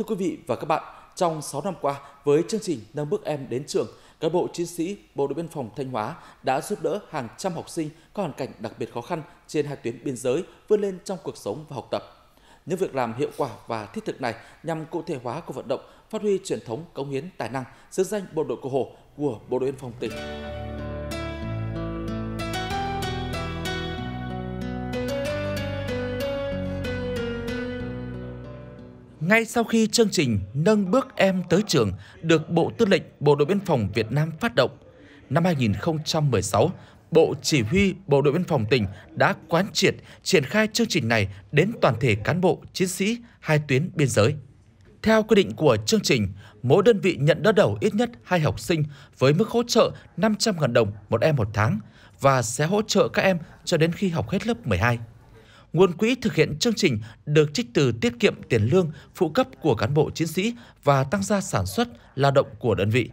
Thưa quý vị và các bạn, trong 6 năm qua, với chương trình Nâng bước em đến trường, cán bộ chiến sĩ Bộ đội biên phòng Thanh Hóa đã giúp đỡ hàng trăm học sinh có hoàn cảnh đặc biệt khó khăn trên hai tuyến biên giới vươn lên trong cuộc sống và học tập. Những việc làm hiệu quả và thiết thực này nhằm cụ thể hóa cuộc vận động, phát huy truyền thống cống hiến tài năng, xứ danh bộ đội cụ hồ của Bộ đội biên phòng tỉnh. ngay sau khi chương trình Nâng bước em tới trường được Bộ Tư lệnh Bộ đội Biên phòng Việt Nam phát động, năm 2016, Bộ Chỉ huy Bộ đội Biên phòng tỉnh đã quán triệt triển khai chương trình này đến toàn thể cán bộ, chiến sĩ hai tuyến biên giới. Theo quy định của chương trình, mỗi đơn vị nhận đỡ đầu ít nhất hai học sinh với mức hỗ trợ 500.000 đồng một em một tháng và sẽ hỗ trợ các em cho đến khi học hết lớp 12 nguồn quỹ thực hiện chương trình được trích từ tiết kiệm tiền lương, phụ cấp của cán bộ chiến sĩ và tăng gia sản xuất, lao động của đơn vị.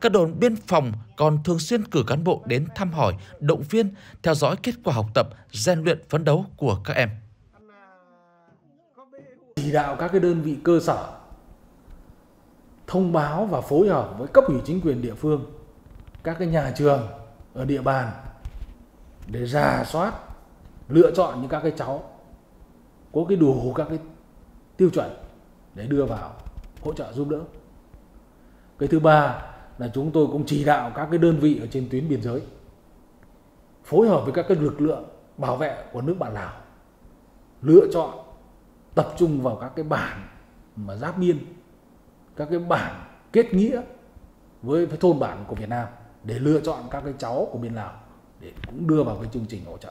Các đồn biên phòng còn thường xuyên cử cán bộ đến thăm hỏi, động viên, theo dõi kết quả học tập, rèn luyện phấn đấu của các em. Chỉ đạo các cái đơn vị cơ sở thông báo và phối hợp với cấp ủy chính quyền địa phương, các cái nhà trường ở địa bàn để ra soát lựa chọn những các cái cháu có cái đủ các cái tiêu chuẩn để đưa vào hỗ trợ giúp đỡ cái thứ ba là chúng tôi cũng chỉ đạo các cái đơn vị ở trên tuyến biên giới phối hợp với các cái lực lượng bảo vệ của nước bạn Lào lựa chọn tập trung vào các cái bản mà giáp biên các cái bản kết nghĩa với, với thôn bản của Việt Nam để lựa chọn các cái cháu của bên Lào để cũng đưa vào cái chương trình hỗ trợ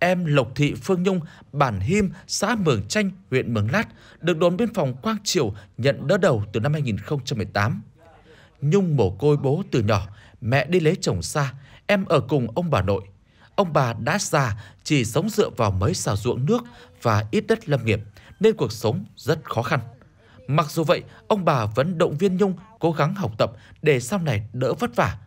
Em Lộc Thị Phương Nhung, bản Him, xã Mường Chanh, huyện Mường Lát, được đồn biên phòng Quang Triều nhận đỡ đầu từ năm 2018. Nhung mồ côi bố từ nhỏ, mẹ đi lấy chồng xa, em ở cùng ông bà nội. Ông bà đã già, chỉ sống dựa vào mấy xào ruộng nước và ít đất lâm nghiệp, nên cuộc sống rất khó khăn. Mặc dù vậy, ông bà vẫn động viên Nhung cố gắng học tập để sau này đỡ vất vả.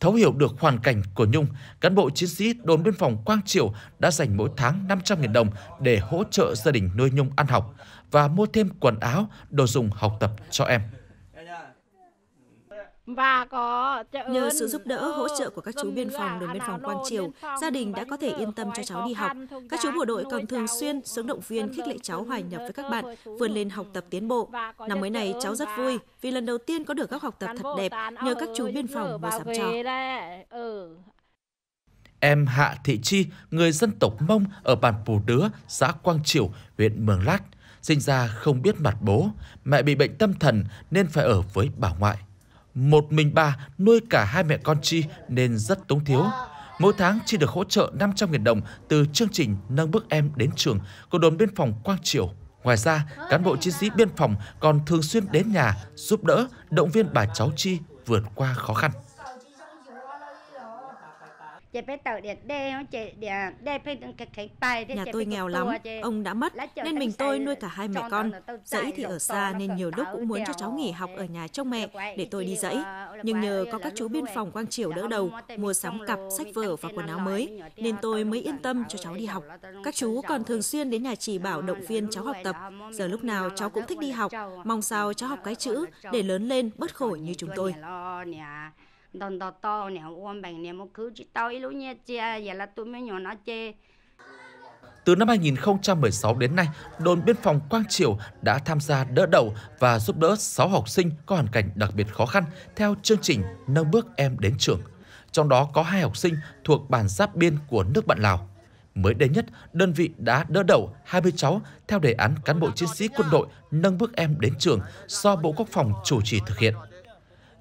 Thấu hiểu được hoàn cảnh của Nhung, cán bộ chiến sĩ đồn biên phòng Quang Triều đã dành mỗi tháng 500.000 đồng để hỗ trợ gia đình nuôi Nhung ăn học và mua thêm quần áo, đồ dùng học tập cho em và có nhờ sự giúp đỡ hỗ trợ của các chú biên phòng đồn biên phòng Quang Triều, gia đình đã có thể yên tâm cho cháu đi học. Các chú bộ đội còn thường xuyên xuống động viên khích lệ cháu hòa nhập với các bạn, vươn lên học tập tiến bộ. Năm mới này cháu rất vui vì lần đầu tiên có được các học tập thật đẹp nhờ các chú biên phòng mua sắm cho. Em Hạ Thị Chi, người dân tộc Mông ở bản Pù Đứa, xã Quang Triều, huyện Mường Lát, sinh ra không biết mặt bố, mẹ bị bệnh tâm thần nên phải ở với bà ngoại một mình bà nuôi cả hai mẹ con Chi nên rất túng thiếu. Mỗi tháng Chi được hỗ trợ 500.000 đồng từ chương trình Nâng bước em đến trường của đồn biên phòng Quang Triều. Ngoài ra, cán bộ chiến sĩ biên phòng còn thường xuyên đến nhà giúp đỡ, động viên bà cháu Chi vượt qua khó khăn. Nhà tôi nghèo lắm, ông đã mất, nên mình tôi nuôi cả hai mẹ con. Dẫy thì ở xa nên nhiều lúc cũng muốn cho cháu nghỉ học ở nhà trông mẹ để tôi đi dẫy. Ờ, Nhưng nhờ có các chú biên phòng Quang Triều dạ đỡ đầu, mua sắm cặp, sách vở và quần áo mới, nên tôi mới yên tâm cho cháu đi học. Các chú còn thường xuyên đến nhà chỉ dạ bảo động viên cháu học tập. Giờ lúc nào cháu cũng thích đi học, mong sao cháu học cái chữ để lớn lên bớt khổ như chúng tôi đòn đòn to nè ôm bằng nè một cứ tao ý lũ nhé chia vậy là tôi mới nhỏ nó chê từ năm 2016 đến nay, đồn biên phòng Quang Triều đã tham gia đỡ đầu và giúp đỡ 6 học sinh có hoàn cảnh đặc biệt khó khăn theo chương trình Nâng bước em đến trường. Trong đó có hai học sinh thuộc bản giáp biên của nước bạn Lào. Mới đây nhất, đơn vị đã đỡ đầu 20 cháu theo đề án cán bộ chiến sĩ quân đội Nâng bước em đến trường do Bộ Quốc phòng chủ trì thực hiện.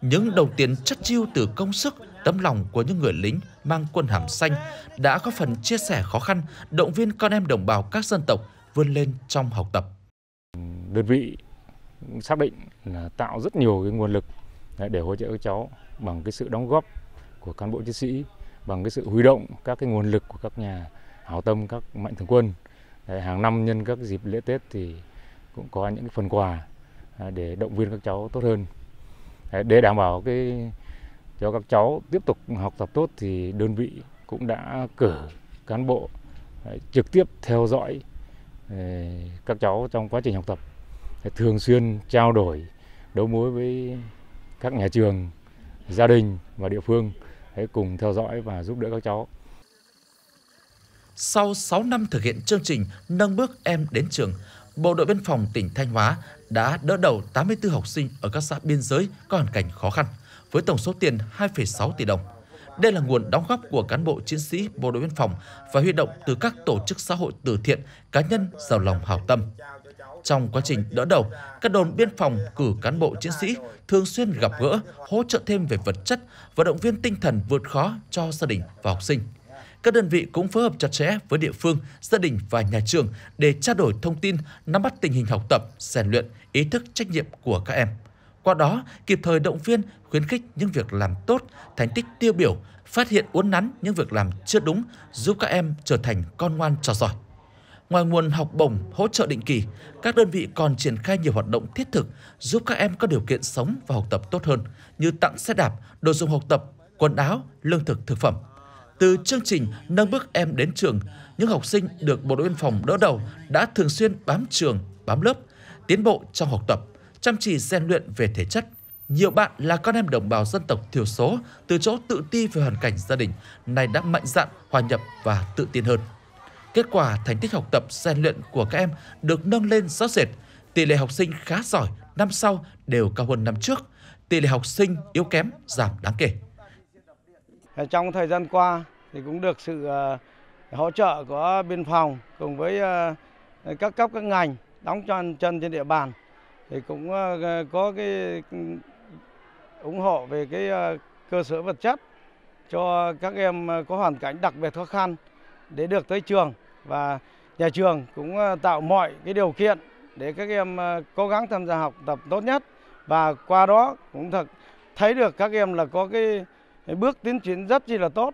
Những đồng tiền chất chiêu từ công sức, tấm lòng của những người lính mang quân hàm xanh đã có phần chia sẻ khó khăn, động viên con em đồng bào các dân tộc vươn lên trong học tập. Đơn vị xác định là tạo rất nhiều cái nguồn lực để hỗ trợ các cháu bằng cái sự đóng góp của cán bộ chiến sĩ, bằng cái sự huy động các cái nguồn lực của các nhà hảo tâm, các mạnh thường quân. Hàng năm nhân các dịp lễ Tết thì cũng có những phần quà à, để động viên các cháu tốt hơn để đảm bảo cái cho các cháu tiếp tục học tập tốt thì đơn vị cũng đã cử cán bộ trực tiếp theo dõi ờ, các cháu trong quá trình học tập thường xuyên trao đổi đấu mối với các nhà trường gia đình và địa phương để cùng theo dõi và giúp đỡ các cháu sau 6 năm thực hiện chương trình nâng bước em đến trường Bộ đội biên phòng tỉnh Thanh Hóa đã đỡ đầu 84 học sinh ở các xã biên giới có hoàn cảnh khó khăn với tổng số tiền 2,6 tỷ đồng. Đây là nguồn đóng góp của cán bộ chiến sĩ bộ đội biên phòng và huy động từ các tổ chức xã hội từ thiện, cá nhân giàu lòng hảo tâm. Trong quá trình đỡ đầu, các đồn biên phòng cử cán bộ chiến sĩ thường xuyên gặp gỡ, hỗ trợ thêm về vật chất, và động viên tinh thần vượt khó cho gia đình và học sinh. Các đơn vị cũng phối hợp chặt chẽ với địa phương, gia đình và nhà trường để trao đổi thông tin, nắm bắt tình hình học tập, rèn luyện, ý thức trách nhiệm của các em. Qua đó, kịp thời động viên, khuyến khích những việc làm tốt, thành tích tiêu biểu, phát hiện uốn nắn những việc làm chưa đúng, giúp các em trở thành con ngoan trò giỏi. Ngoài nguồn học bổng hỗ trợ định kỳ, các đơn vị còn triển khai nhiều hoạt động thiết thực giúp các em có điều kiện sống và học tập tốt hơn như tặng xe đạp, đồ dùng học tập, quần áo, lương thực thực phẩm. Từ chương trình nâng bước em đến trường, những học sinh được Bộ đội biên phòng đỡ đầu đã thường xuyên bám trường, bám lớp, tiến bộ trong học tập, chăm chỉ rèn luyện về thể chất. Nhiều bạn là con em đồng bào dân tộc thiểu số, từ chỗ tự ti về hoàn cảnh gia đình, nay đã mạnh dạn, hòa nhập và tự tin hơn. Kết quả thành tích học tập rèn luyện của các em được nâng lên rõ rệt. Tỷ lệ học sinh khá giỏi năm sau đều cao hơn năm trước. Tỷ lệ học sinh yếu kém giảm đáng kể. Trong thời gian qua thì cũng được sự ờ, hỗ trợ của biên phòng cùng với ờ, các cấp các ngành đóng cho chân trên địa bàn thì cũng ờ, có cái ừ, ủng hộ về cái cơ sở vật chất cho các em có hoàn cảnh đặc biệt khó khăn để được tới trường và nhà trường cũng tạo mọi cái điều kiện để các em cố gắng tham gia học tập tốt nhất và qua đó cũng thật thấy được các em là có cái bước tiến triển rất chi là tốt.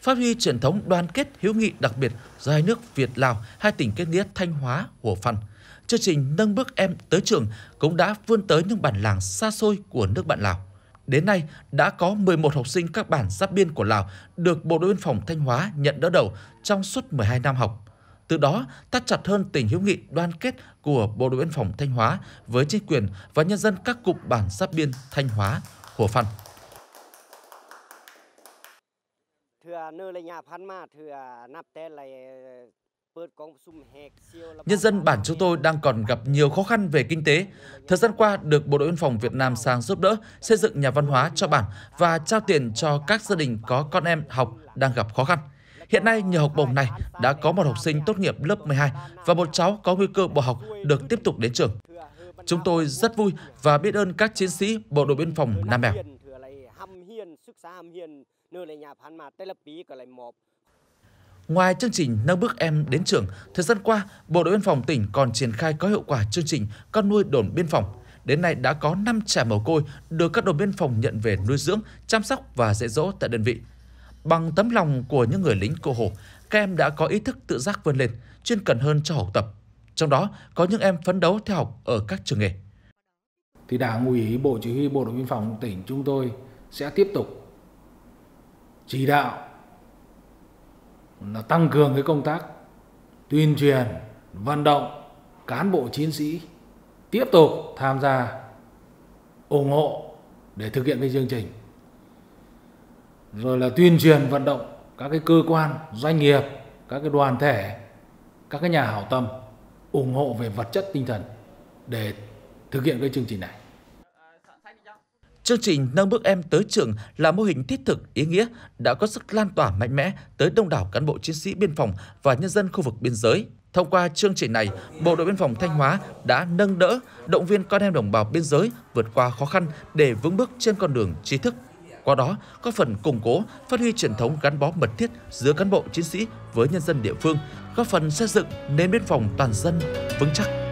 Phát huy truyền thống đoàn kết hữu nghị đặc biệt giữa hai nước Việt Lào, hai tỉnh kết nghĩa Thanh Hóa, Hồ Phan. Chương trình nâng bước em tới trường cũng đã vươn tới những bản làng xa xôi của nước bạn Lào. Đến nay, đã có 11 học sinh các bản giáp biên của Lào được Bộ đội biên phòng Thanh Hóa nhận đỡ đầu trong suốt 12 năm học. Từ đó, thắt chặt hơn tình hữu nghị đoàn kết của Bộ đội biên phòng Thanh Hóa với chính quyền và nhân dân các cụm bản giáp biên Thanh Hóa, Hồ Phan. Ờ, Nhân dân bản chúng tôi đang còn gặp nhiều khó khăn về kinh tế. Thời gian qua, được Bộ đội Biên phòng Việt Nam sang giúp đỡ xây dựng nhà văn hóa cho bản và trao tiền cho các gia đình có con em học đang gặp khó khăn. Hiện nay, nhờ học bổng này đã có một học sinh tốt nghiệp lớp 12 và một cháu có nguy cơ bỏ học được tiếp tục đến trường. Chúng tôi rất vui và biết ơn các chiến sĩ Bộ đội Biên phòng Nam Mèo. Ngoài chương trình nâng bước em đến trường, thời gian qua, Bộ đội biên phòng tỉnh còn triển khai có hiệu quả chương trình con nuôi đồn biên phòng. Đến nay đã có 5 trẻ mồ côi được các đồn biên phòng nhận về nuôi dưỡng, chăm sóc và dạy dỗ tại đơn vị. Bằng tấm lòng của những người lính cô hổ, các em đã có ý thức tự giác vươn lên, chuyên cần hơn cho học tập. Trong đó có những em phấn đấu theo học ở các trường nghề. Thì Đảng ủy Bộ Chỉ huy Bộ đội biên phòng tỉnh chúng tôi sẽ tiếp tục chỉ đạo là tăng cường cái công tác tuyên truyền vận động cán bộ chiến sĩ tiếp tục tham gia ủng hộ để thực hiện cái chương trình rồi là tuyên truyền vận động các cái cơ quan doanh nghiệp các cái đoàn thể các cái nhà hảo tâm ủng hộ về vật chất tinh thần để thực hiện cái chương trình này Chương trình Nâng bước em tới trường là mô hình thiết thực ý nghĩa đã có sức lan tỏa mạnh mẽ tới đông đảo cán bộ chiến sĩ biên phòng và nhân dân khu vực biên giới. Thông qua chương trình này, Bộ đội biên phòng Thanh Hóa đã nâng đỡ, động viên con em đồng bào biên giới vượt qua khó khăn để vững bước trên con đường trí thức. Qua đó, có phần củng cố, phát huy truyền thống gắn bó mật thiết giữa cán bộ chiến sĩ với nhân dân địa phương, góp phần xây dựng nền biên phòng toàn dân vững chắc.